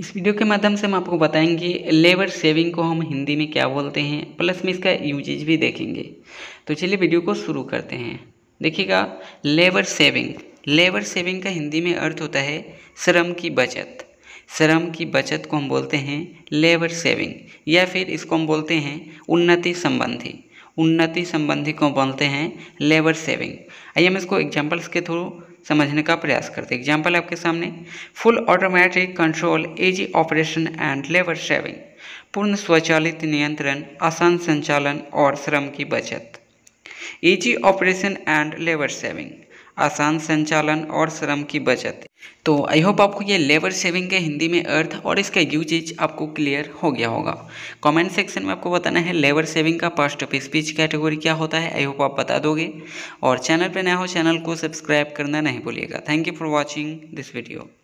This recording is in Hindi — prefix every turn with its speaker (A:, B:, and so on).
A: इस वीडियो के माध्यम से हम आपको बताएंगे लेबर सेविंग को हम हिंदी में क्या बोलते हैं प्लस में इसका यूजेज भी देखेंगे तो चलिए वीडियो को शुरू करते हैं देखिएगा लेबर सेविंग लेबर सेविंग का हिंदी में अर्थ होता है श्रम की बचत श्रम की बचत को हम बोलते हैं लेबर सेविंग या फिर इसको हम बोलते हैं उन्नति संबंधी उन्नति संबंधी को बोलते हैं लेबर सेविंग आइए हम इसको एग्जाम्पल्स के थ्रू समझने का प्रयास करते हैं एग्जाम्पल आपके सामने full automatic control easy operation and labour saving पूर्ण स्वचालित नियंत्रण आसान संचालन और श्रम की बचत easy operation and labour saving आसान संचालन और श्रम की बचत तो आई होप आपको ये लेबर सेविंग के हिंदी में अर्थ और इसका यूजेज आपको क्लियर हो गया होगा कमेंट सेक्शन में आपको बताना है लेबर सेविंग का पास्ट ऑफ स्पीच कैटेगरी क्या होता है आई होप आप बता दोगे और चैनल पर नया हो चैनल को सब्सक्राइब करना नहीं भूलिएगा thank you for watching this video